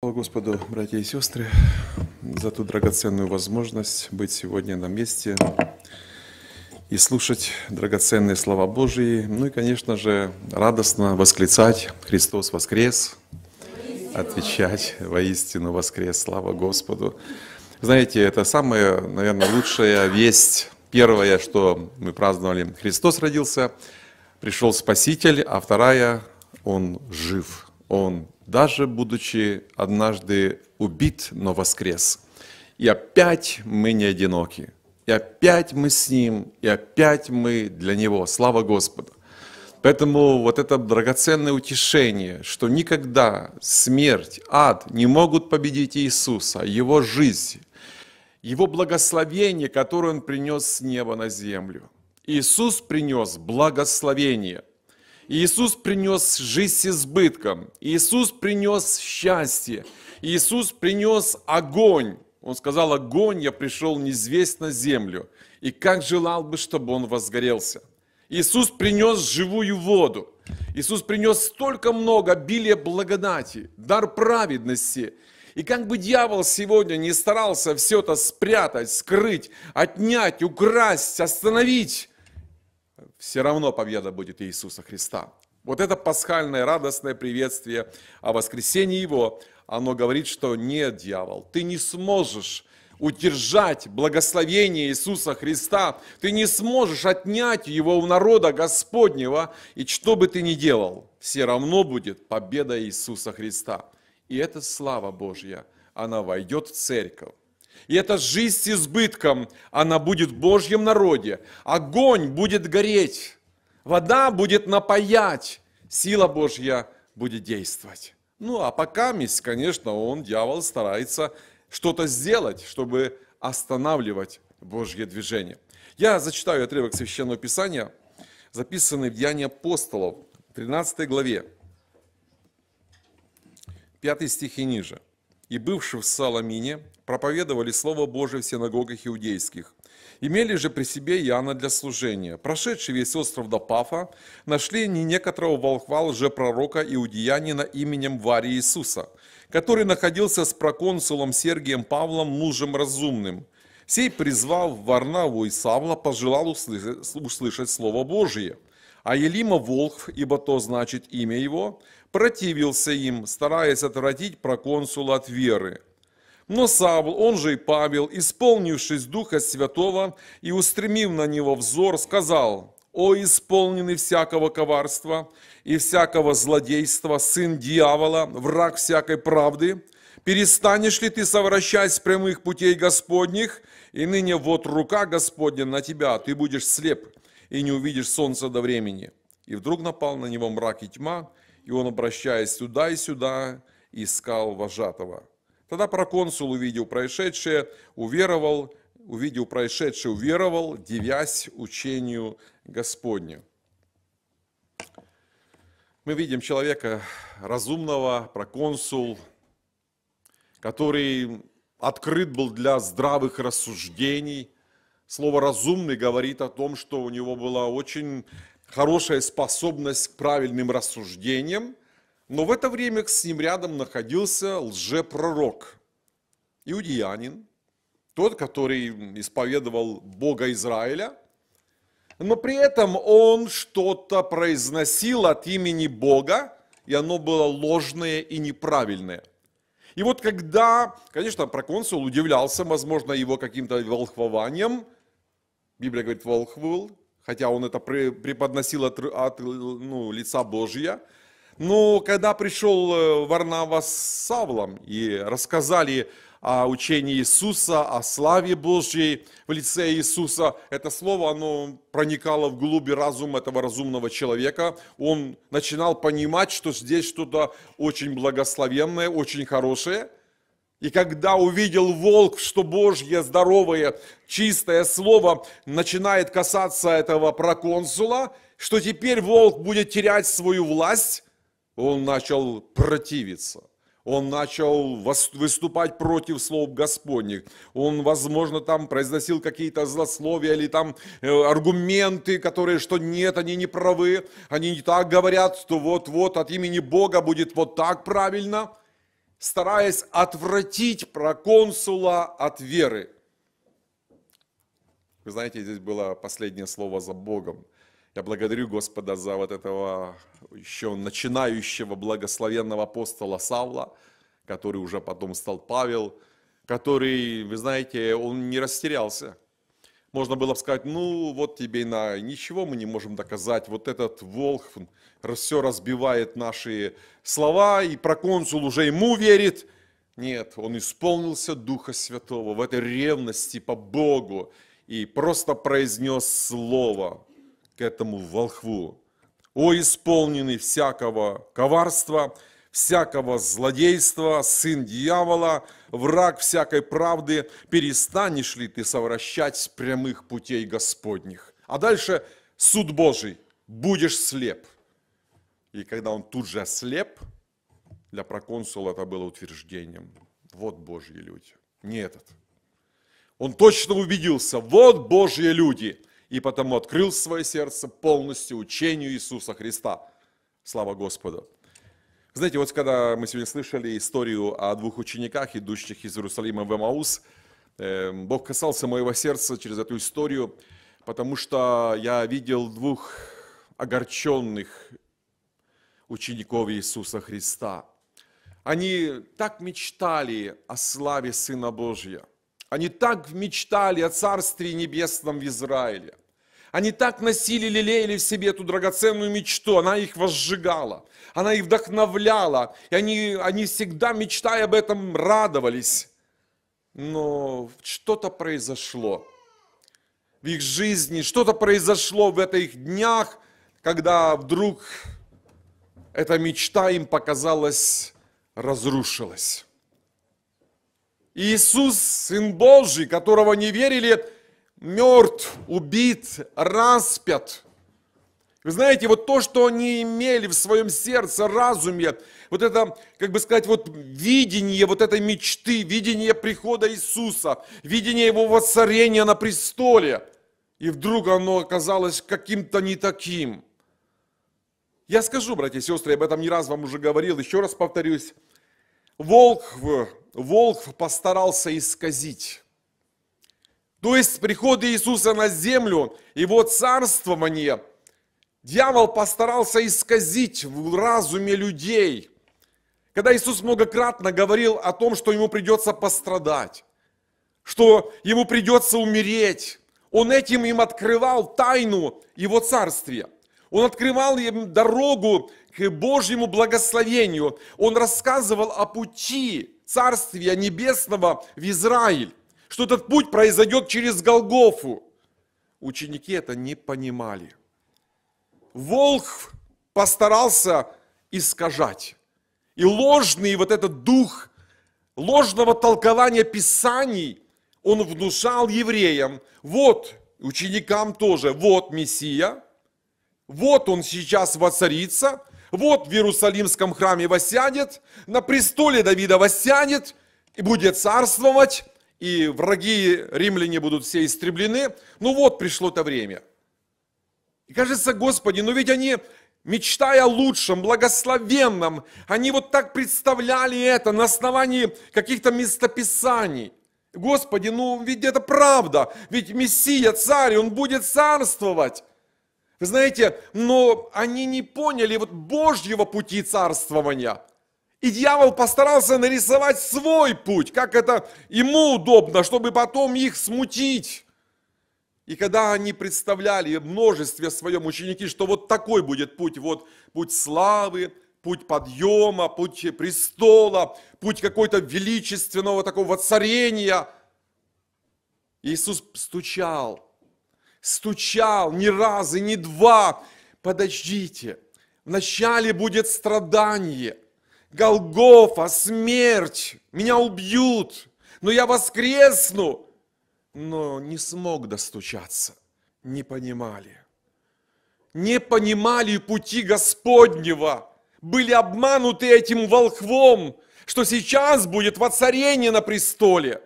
Слава Господу, братья и сестры, за ту драгоценную возможность быть сегодня на месте и слушать драгоценные слова Божии. Ну и, конечно же, радостно восклицать «Христос воскрес!» Отвечать «Воистину воскрес! Слава Господу!» Знаете, это самая, наверное, лучшая весть. Первая, что мы праздновали, Христос родился, пришел Спаситель, а вторая, Он жив, Он даже будучи однажды убит, но воскрес. И опять мы не одиноки. И опять мы с Ним, и опять мы для Него. Слава Господу! Поэтому вот это драгоценное утешение, что никогда смерть, ад не могут победить Иисуса, Его жизнь, Его благословение, которое Он принес с неба на землю. Иисус принес благословение. Иисус принес жизнь с избытком. Иисус принес счастье. Иисус принес огонь. Он сказал, огонь я пришел неизвестно на землю. И как желал бы, чтобы он возгорелся. Иисус принес живую воду. Иисус принес столько много обилия благодати, дар праведности. И как бы дьявол сегодня не старался все это спрятать, скрыть, отнять, украсть, остановить, все равно победа будет Иисуса Христа. Вот это пасхальное радостное приветствие о воскресении Его, оно говорит, что нет, дьявол, ты не сможешь удержать благословение Иисуса Христа, ты не сможешь отнять его у народа Господнего, и что бы ты ни делал, все равно будет победа Иисуса Христа. И эта слава Божья, она войдет в церковь, и эта жизнь с избытком, она будет в Божьем народе. Огонь будет гореть, вода будет напаять, сила Божья будет действовать. Ну, а пока, конечно, он, дьявол, старается что-то сделать, чтобы останавливать Божье движение. Я зачитаю отрывок Священного Писания, записанный в Деянии апостолов, 13 главе, 5 стих и ниже. «И бывший в Саламине проповедовали Слово Божие в синагогах иудейских. Имели же при себе Иоанна для служения. Прошедший весь остров до Пафа, нашли они некоторого волхва лжепророка иудеянина именем Вари Иисуса, который находился с проконсулом Сергием Павлом, мужем разумным. Сей, призвав Варнаву и Савла, пожелал услышать Слово Божие. А Елима Волхв, ибо то значит имя его, противился им, стараясь отвратить проконсула от веры. Но Савл, он же и Павел, исполнившись Духа Святого и устремив на него взор, сказал, «О, исполненный всякого коварства и всякого злодейства, сын дьявола, враг всякой правды, перестанешь ли ты совращать с прямых путей Господних, и ныне вот рука Господня на тебя, ты будешь слеп и не увидишь солнца до времени». И вдруг напал на него мрак и тьма, и он, обращаясь сюда и сюда, искал вожатого. Тогда проконсул, увидел происшедшее, уверовал, увидел происшедшее, уверовал, девясь учению Господню. Мы видим человека разумного, проконсул, который открыт был для здравых рассуждений. Слово «разумный» говорит о том, что у него была очень хорошая способность к правильным рассуждениям, но в это время с ним рядом находился лжепророк, иудеянин, тот, который исповедовал Бога Израиля, но при этом он что-то произносил от имени Бога, и оно было ложное и неправильное. И вот когда, конечно, проконсул удивлялся, возможно, его каким-то волхвованием, Библия говорит, волхвыл, хотя он это преподносил от, от ну, лица Божья, но ну, когда пришел э, Варнава с Савлом и рассказали о учении Иисуса, о славе Божьей в лице Иисуса. Это слово, оно проникало в глуби разума этого разумного человека. Он начинал понимать, что здесь что-то очень благословенное, очень хорошее. И когда увидел волк, что Божье здоровое, чистое слово начинает касаться этого проконсула, что теперь волк будет терять свою власть, он начал противиться. Он начал выступать против слов Господних. Он, возможно, там произносил какие-то злословия или там э, аргументы, которые, что нет, они не правы, они не так говорят, что вот-вот от имени Бога будет вот так правильно, стараясь отвратить проконсула от веры. Вы знаете, здесь было последнее слово за Богом – я благодарю Господа за вот этого еще начинающего благословенного апостола Савла, который уже потом стал Павел, который, вы знаете, он не растерялся. Можно было бы сказать, ну вот тебе и на, ничего мы не можем доказать, вот этот волк все разбивает наши слова, и проконсул уже ему верит. Нет, он исполнился Духа Святого в этой ревности по Богу и просто произнес слово, к этому волхву. «О, исполненный всякого коварства, всякого злодейства, сын дьявола, враг всякой правды, перестанешь ли ты совращать прямых путей Господних?» А дальше суд Божий, будешь слеп. И когда он тут же слеп, для проконсула это было утверждением. Вот Божьи люди, не этот. Он точно убедился, вот Божьи люди – и потому открыл свое сердце полностью учению Иисуса Христа. Слава Господу! Знаете, вот когда мы сегодня слышали историю о двух учениках, идущих из Иерусалима в Эмаус, эм, Бог касался моего сердца через эту историю, потому что я видел двух огорченных учеников Иисуса Христа. Они так мечтали о славе Сына Божьего. Они так мечтали о Царстве Небесном в Израиле. Они так носили, лелеяли в себе эту драгоценную мечту, она их возжигала, она их вдохновляла, и они, они всегда, мечтая об этом, радовались. Но что-то произошло в их жизни, что-то произошло в этих днях, когда вдруг эта мечта им показалась разрушилась. Иисус, Сын Божий, которого не верили, мертв, убит, распят. Вы знаете, вот то, что они имели в своем сердце, разуме, вот это, как бы сказать, вот видение вот этой мечты, видение прихода Иисуса, видение Его воцарения на престоле, и вдруг оно оказалось каким-то не таким. Я скажу, братья и сестры, я об этом не раз вам уже говорил, еще раз повторюсь, волк в волк постарался исказить. То есть приход Иисуса на землю, его царствование, дьявол постарался исказить в разуме людей. Когда Иисус многократно говорил о том, что ему придется пострадать, что ему придется умереть, он этим им открывал тайну его царствия. Он открывал им дорогу к Божьему благословению. Он рассказывал о пути, Царствия Небесного в Израиль, что этот путь произойдет через Голгофу. Ученики это не понимали. Волх постарался искажать. И ложный вот этот дух ложного толкования Писаний, он внушал евреям, вот, ученикам тоже, вот Мессия, вот он сейчас воцарится, вот в Иерусалимском храме восянет на престоле Давида восянет и будет царствовать, и враги римляне будут все истреблены. Ну вот пришло то время. И кажется, Господи, ну ведь они, мечтая о лучшем, благословенном, они вот так представляли это на основании каких-то местописаний. Господи, ну ведь это правда, ведь Мессия, царь, он будет царствовать. Вы знаете, но они не поняли вот Божьего пути царствования. И дьявол постарался нарисовать свой путь, как это ему удобно, чтобы потом их смутить. И когда они представляли в множестве своем ученики, что вот такой будет путь, вот путь славы, путь подъема, путь престола, путь какой-то величественного такого царения. Иисус стучал – стучал не раз и не два. Подождите, вначале будет страдание, Голгофа, смерть, меня убьют, но я воскресну. Но не смог достучаться, не понимали. Не понимали пути Господнего, были обмануты этим волхвом, что сейчас будет воцарение на престоле.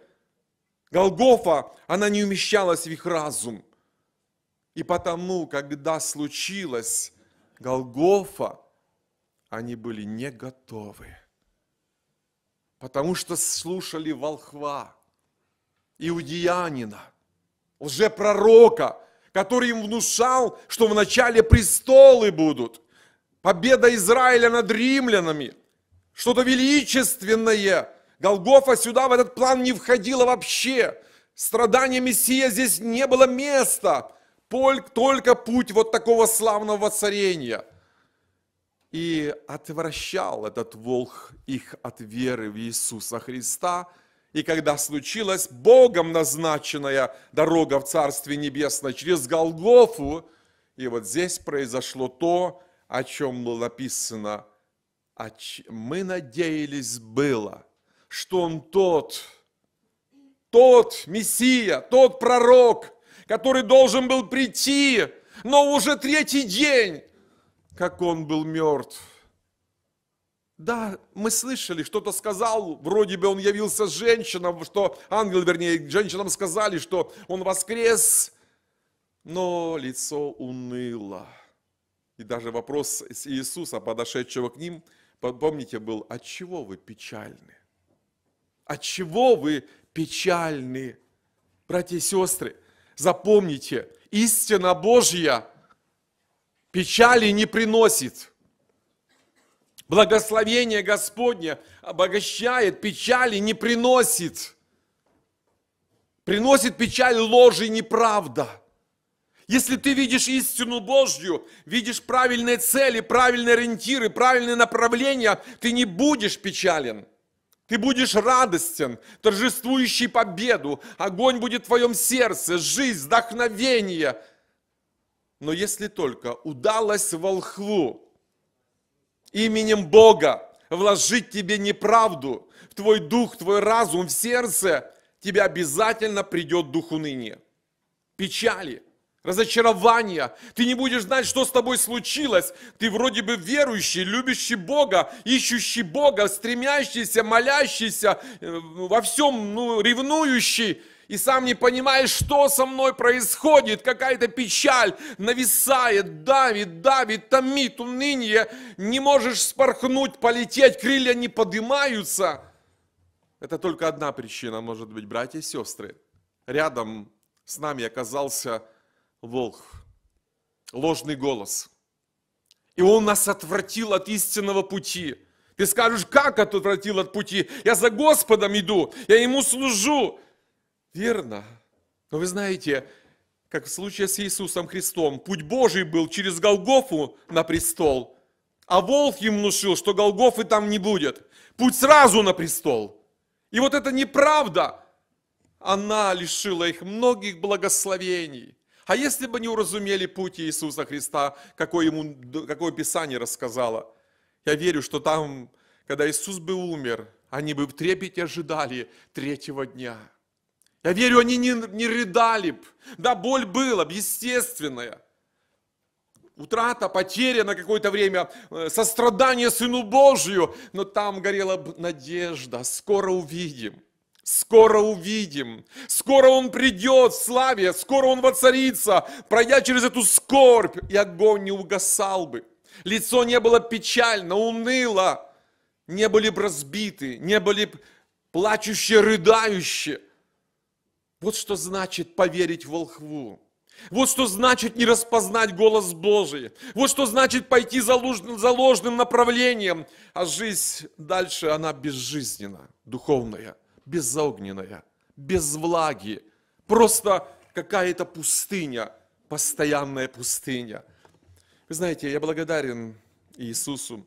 Голгофа, она не умещалась в их разум – и потому, когда случилось Голгофа, они были не готовы, потому что слушали волхва, иудеянина, лжепророка, который им внушал, что вначале престолы будут, победа Израиля над римлянами, что-то величественное. Голгофа сюда в этот план не входила вообще. Страдания Мессия здесь не было места только путь вот такого славного царения И отвращал этот волк их от веры в Иисуса Христа. И когда случилась Богом назначенная дорога в Царстве Небесное через Голгофу, и вот здесь произошло то, о чем было написано, мы надеялись было, что Он тот, тот Мессия, тот пророк, который должен был прийти, но уже третий день, как он был мертв. Да, мы слышали, что-то сказал, вроде бы он явился женщинам, что ангел, вернее, женщинам сказали, что он воскрес, но лицо уныло. И даже вопрос Иисуса, подошедшего к ним, помните, был, от чего вы печальны? От чего вы печальны, братья и сестры? Запомните, истина Божья печали не приносит. Благословение Господне обогащает, печали не приносит. Приносит печаль ложь и неправда. Если ты видишь истину Божью, видишь правильные цели, правильные ориентиры, правильные направления, ты не будешь печален – ты будешь радостен, торжествующий победу. Огонь будет в твоем сердце, жизнь, вдохновение. Но если только удалось волхву именем Бога вложить тебе неправду в твой дух, в твой разум, в сердце, тебе обязательно придет дух уныния, печали – разочарования. Ты не будешь знать, что с тобой случилось. Ты вроде бы верующий, любящий Бога, ищущий Бога, стремящийся, молящийся, э, ну, во всем ну, ревнующий. И сам не понимаешь, что со мной происходит. Какая-то печаль нависает, давит, давит, томит, уныние. Не можешь спорхнуть, полететь, крылья не поднимаются. Это только одна причина, может быть, братья и сестры. Рядом с нами оказался волх, ложный голос. И он нас отвратил от истинного пути. Ты скажешь, как отвратил от пути? Я за Господом иду, я Ему служу. Верно. Но вы знаете, как в случае с Иисусом Христом, путь Божий был через Голгофу на престол, а волк им внушил, что Голгофы там не будет. Путь сразу на престол. И вот эта неправда, она лишила их многих благословений. А если бы не уразумели путь Иисуса Христа, какое, ему, какое Писание рассказало? Я верю, что там, когда Иисус бы умер, они бы в трепете ожидали третьего дня. Я верю, они не, не рыдали бы. Да, боль была бы, естественная. Утрата, потеря на какое-то время, э, сострадание Сыну Божию. Но там горела надежда, скоро увидим. Скоро увидим, скоро Он придет в славе, скоро Он воцарится, пройдя через эту скорбь, и огонь не угасал бы. Лицо не было печально, уныло, не были бы разбиты, не были бы плачущие, рыдающие. Вот что значит поверить волхву. Вот что значит не распознать голос Божий. Вот что значит пойти за, ложным, за ложным направлением. А жизнь дальше, она безжизненна, духовная безогненная, без влаги, просто какая-то пустыня, постоянная пустыня. Вы знаете, я благодарен Иисусу,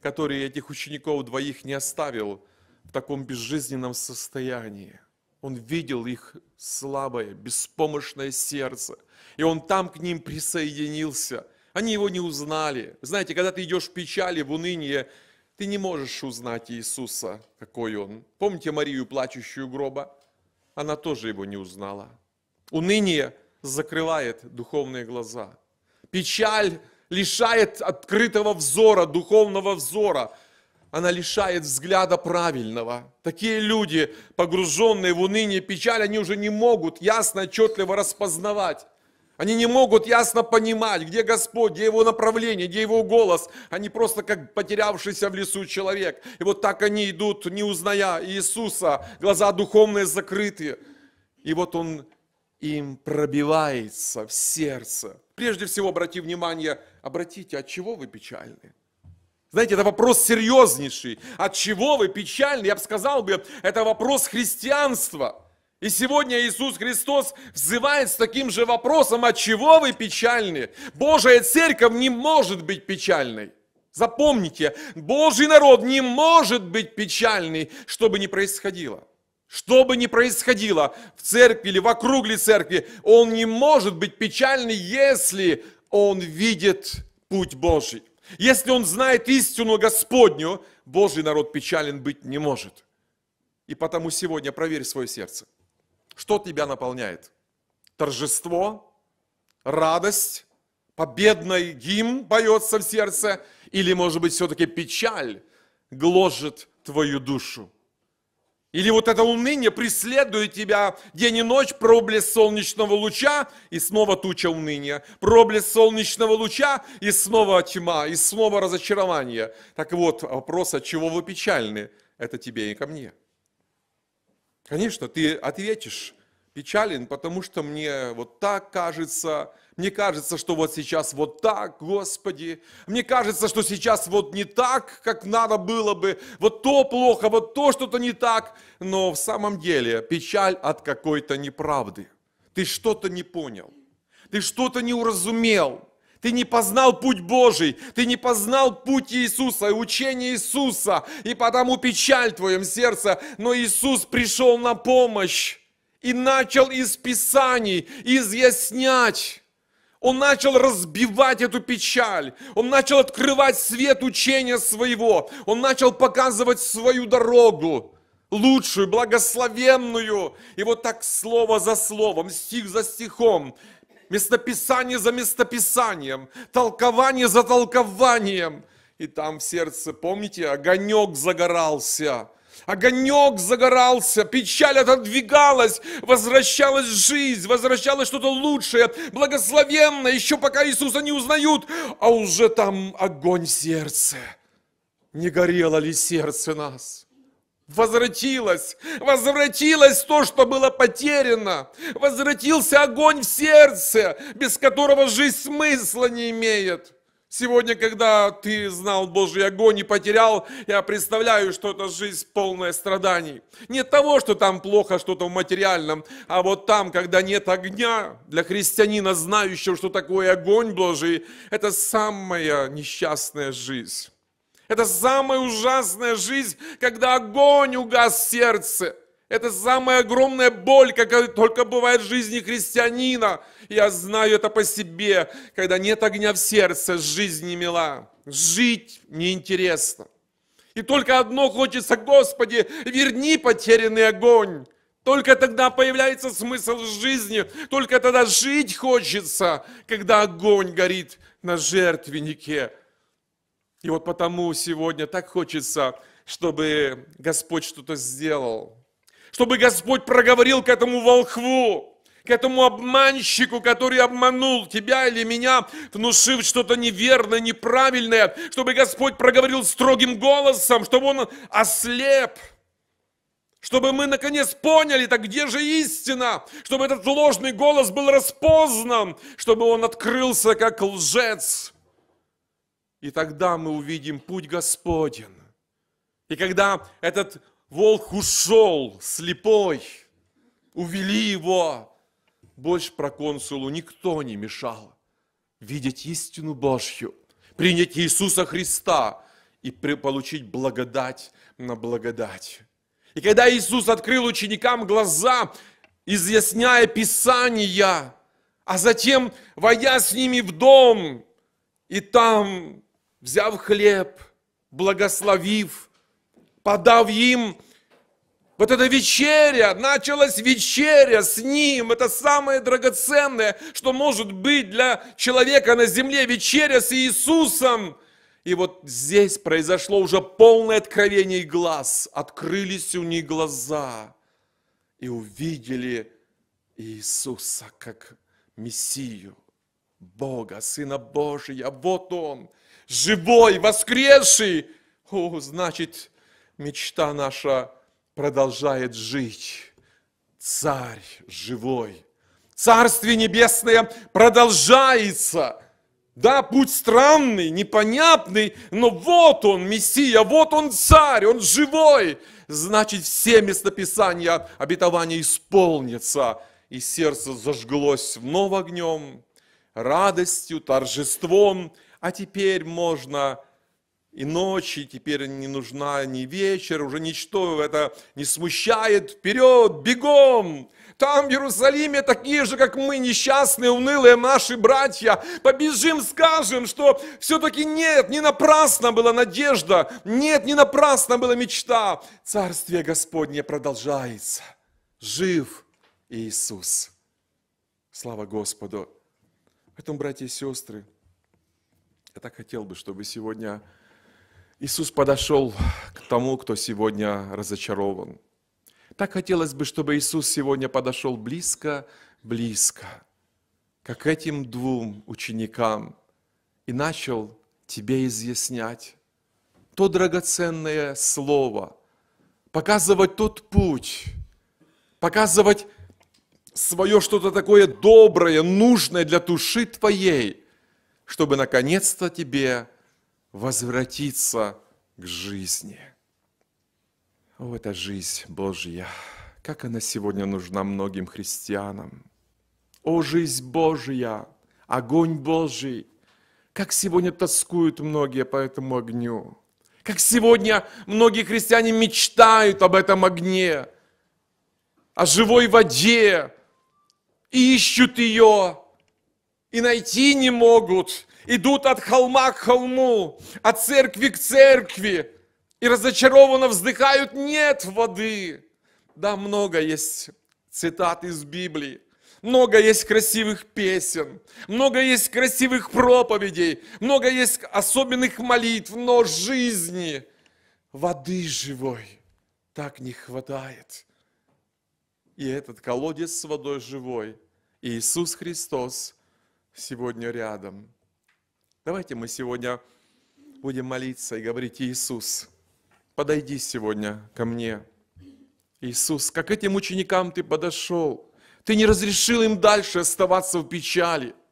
который этих учеников двоих не оставил в таком безжизненном состоянии. Он видел их слабое, беспомощное сердце, и он там к ним присоединился. Они его не узнали. Знаете, когда ты идешь в печали, в уныние, ты не можешь узнать Иисуса, какой он. Помните Марию, плачущую гроба? Она тоже его не узнала. Уныние закрывает духовные глаза. Печаль лишает открытого взора, духовного взора. Она лишает взгляда правильного. Такие люди, погруженные в уныние, печаль, они уже не могут ясно, отчетливо распознавать они не могут ясно понимать, где Господь, где Его направление, где Его голос. Они просто как потерявшийся в лесу человек. И вот так они идут, не узная Иисуса, глаза духовные закрыты. И вот Он им пробивается в сердце. Прежде всего, обрати внимание, обратите, от чего вы печальны? Знаете, это вопрос серьезнейший. От чего вы печальны? Я бы сказал бы, это вопрос христианства – и сегодня Иисус Христос взывает с таким же вопросом, от «А чего вы печальны? Божья церковь не может быть печальной. Запомните, Божий народ не может быть печальный, что бы ни происходило. Что бы ни происходило в церкви или вокруг ли церкви, он не может быть печальный, если он видит путь Божий. Если он знает истину Господню, Божий народ печален быть не может. И потому сегодня проверь свое сердце. Что тебя наполняет? Торжество, радость, победный гимн поется в сердце, или, может быть, все-таки печаль гложет твою душу. Или вот это уныние преследует тебя день и ночь, проблеск солнечного луча, и снова туча уныния, проблеск солнечного луча, и снова тьма, и снова разочарование. Так вот, вопрос, от чего вы печальны, это тебе и ко мне. Конечно, ты ответишь, печален, потому что мне вот так кажется, мне кажется, что вот сейчас вот так, Господи, мне кажется, что сейчас вот не так, как надо было бы, вот то плохо, вот то что-то не так, но в самом деле печаль от какой-то неправды. Ты что-то не понял, ты что-то не уразумел, ты не познал путь Божий, ты не познал путь Иисуса и учение Иисуса, и потому печаль в твоем сердце. Но Иисус пришел на помощь и начал из Писаний изъяснять. Он начал разбивать эту печаль. Он начал открывать свет учения своего. Он начал показывать свою дорогу лучшую, благословенную. И вот так слово за словом, стих за стихом местописание за местописанием, толкование за толкованием. И там в сердце, помните, огонек загорался. Огонек загорался, печаль отодвигалась, возвращалась жизнь, возвращалось что-то лучшее, благословенное, еще пока Иисуса не узнают, а уже там огонь сердца. Не горело ли сердце нас? Возвратилось, возвратилось то, что было потеряно. Возвратился огонь в сердце, без которого жизнь смысла не имеет. Сегодня, когда ты знал Божий огонь и потерял, я представляю, что это жизнь полная страданий. Не того, что там плохо что-то в материальном, а вот там, когда нет огня, для христианина, знающего, что такое огонь Божий, это самая несчастная жизнь. Это самая ужасная жизнь, когда огонь угас в сердце. Это самая огромная боль, какая только бывает в жизни христианина. Я знаю это по себе, когда нет огня в сердце, жизнь не мила, жить неинтересно. И только одно хочется, Господи, верни потерянный огонь. Только тогда появляется смысл жизни, только тогда жить хочется, когда огонь горит на жертвеннике. И вот потому сегодня так хочется, чтобы Господь что-то сделал. Чтобы Господь проговорил к этому волхву, к этому обманщику, который обманул тебя или меня, внушив что-то неверное, неправильное, чтобы Господь проговорил строгим голосом, чтобы он ослеп, чтобы мы наконец поняли, так где же истина, чтобы этот ложный голос был распознан, чтобы он открылся как лжец, и тогда мы увидим путь Господен. И когда этот волк ушел слепой, увели его, больше проконсулу никто не мешал видеть истину Божью, принять Иисуса Христа и получить благодать на благодать. И когда Иисус открыл ученикам глаза, изъясняя Писания, а затем, войдя с ними в дом, и там взяв хлеб, благословив, подав им, вот эта вечеря, началась вечеря с Ним. Это самое драгоценное, что может быть для человека на земле. Вечеря с Иисусом. И вот здесь произошло уже полное откровение глаз. Открылись у них глаза и увидели Иисуса как Мессию. Бога, Сына Божия. Вот Он, живой, воскресший. О, значит, мечта наша продолжает жить. Царь живой. Царствие Небесное продолжается. Да, путь странный, непонятный, но вот он, Мессия, вот он царь, он живой. Значит, все местописания обетования исполнятся. И сердце зажглось вновь огнем, радостью, торжеством, а теперь можно и ночи теперь не нужна ни вечер, уже ничто это не смущает, вперед, бегом! Там в Иерусалиме такие же, как мы, несчастные, унылые наши братья. Побежим, скажем, что все-таки нет, не напрасно была надежда, нет, не напрасно была мечта. Царствие Господне продолжается. Жив Иисус. Слава Господу! Поэтому, братья и сестры, я так хотел бы, чтобы сегодня Иисус подошел к тому, кто сегодня разочарован. Так хотелось бы, чтобы Иисус сегодня подошел близко, близко, как к этим двум ученикам, и начал тебе изъяснять то драгоценное слово, показывать тот путь, показывать свое что-то такое доброе, нужное для души твоей, чтобы наконец-то тебе возвратиться к жизни. О, эта жизнь Божья, как она сегодня нужна многим христианам. О, жизнь Божья, огонь Божий, как сегодня тоскуют многие по этому огню. Как сегодня многие христиане мечтают об этом огне, о живой воде, ищут ее, и найти не могут. Идут от холма к холму, от церкви к церкви, и разочарованно вздыхают, нет воды. Да, много есть цитат из Библии, много есть красивых песен, много есть красивых проповедей, много есть особенных молитв, но жизни, воды живой так не хватает и этот колодец с водой живой, и Иисус Христос сегодня рядом. Давайте мы сегодня будем молиться и говорить, Иисус, подойди сегодня ко мне. Иисус, как этим ученикам ты подошел, ты не разрешил им дальше оставаться в печали –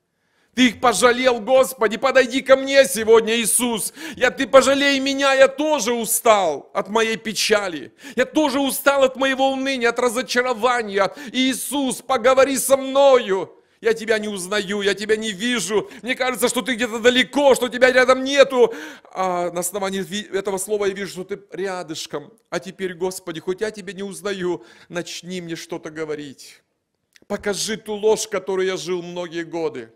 ты их пожалел, Господи, подойди ко мне сегодня, Иисус. Я, ты пожалей меня, я тоже устал от моей печали. Я тоже устал от моего уныния, от разочарования. Иисус, поговори со мною. Я тебя не узнаю, я тебя не вижу. Мне кажется, что ты где-то далеко, что тебя рядом нету. А на основании этого слова я вижу, что ты рядышком. А теперь, Господи, хоть я тебя не узнаю, начни мне что-то говорить. Покажи ту ложь, которой я жил многие годы.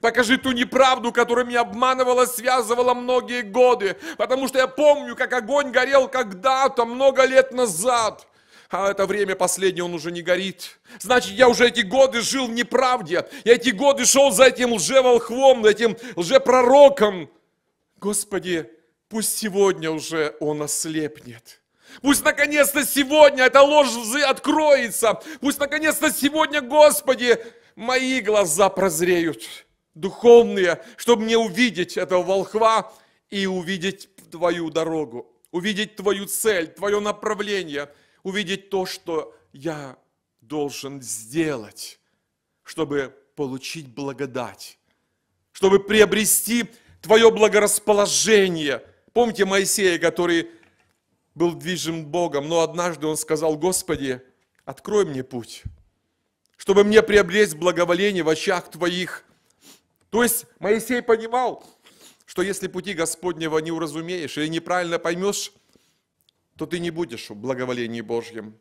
Покажи ту неправду, которая меня обманывала, связывала многие годы. Потому что я помню, как огонь горел когда-то, много лет назад. А это время последнее он уже не горит. Значит, я уже эти годы жил в неправде. Я эти годы шел за этим лжеволхвом, за этим лжепророком. Господи, пусть сегодня уже он ослепнет. Пусть наконец-то сегодня эта ложь откроется. Пусть наконец-то сегодня, Господи, мои глаза прозреют духовные, чтобы мне увидеть этого волхва и увидеть твою дорогу, увидеть твою цель, твое направление, увидеть то, что я должен сделать, чтобы получить благодать, чтобы приобрести твое благорасположение. Помните Моисея, который был движим Богом, но однажды он сказал, Господи, открой мне путь, чтобы мне приобрести благоволение в очах Твоих – то есть Моисей понимал, что если пути Господнего не уразумеешь или неправильно поймешь, то ты не будешь в благоволении Божьем.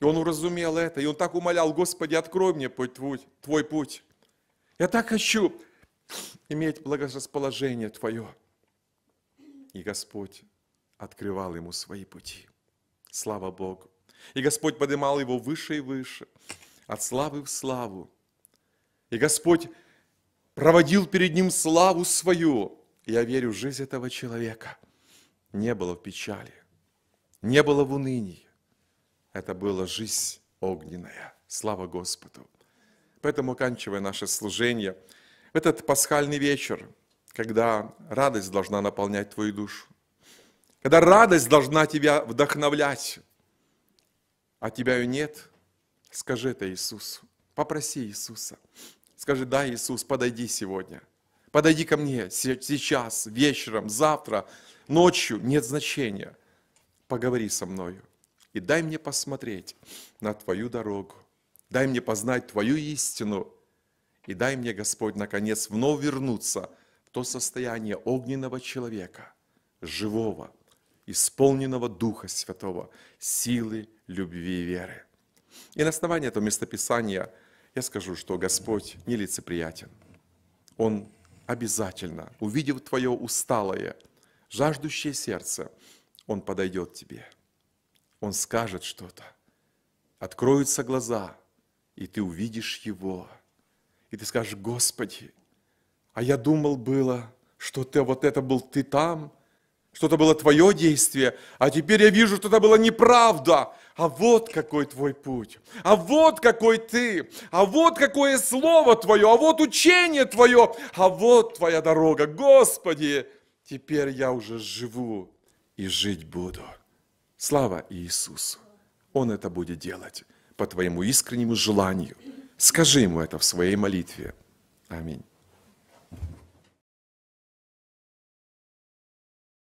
И он уразумел это, и он так умолял, Господи, открой мне твой, твой путь. Я так хочу иметь благорасположение Твое. И Господь открывал ему свои пути. Слава Богу. И Господь поднимал его выше и выше, от славы в славу. И Господь проводил перед ним славу свою. Я верю, жизнь этого человека не было в печали, не было в унынии. Это была жизнь огненная. Слава Господу! Поэтому, оканчивая наше служение, в этот пасхальный вечер, когда радость должна наполнять твою душу, когда радость должна тебя вдохновлять, а тебя ее нет, скажи это Иисусу, попроси Иисуса – Скажи, да, Иисус, подойди сегодня. Подойди ко мне сейчас, вечером, завтра, ночью, нет значения. Поговори со мною и дай мне посмотреть на Твою дорогу. Дай мне познать Твою истину и дай мне, Господь, наконец вновь вернуться в то состояние огненного человека, живого, исполненного Духа Святого, силы, любви и веры. И на основании этого местописания – я скажу, что Господь нелицеприятен. Он обязательно, увидев твое усталое, жаждущее сердце, Он подойдет тебе. Он скажет что-то. Откроются глаза, и ты увидишь Его. И ты скажешь, Господи, а я думал было, что ты вот это был ты там, что-то было твое действие, а теперь я вижу, что это была неправда. А вот какой твой путь, а вот какой ты, а вот какое слово твое, а вот учение твое, а вот твоя дорога. Господи, теперь я уже живу и жить буду. Слава Иисусу! Он это будет делать по твоему искреннему желанию. Скажи ему это в своей молитве. Аминь.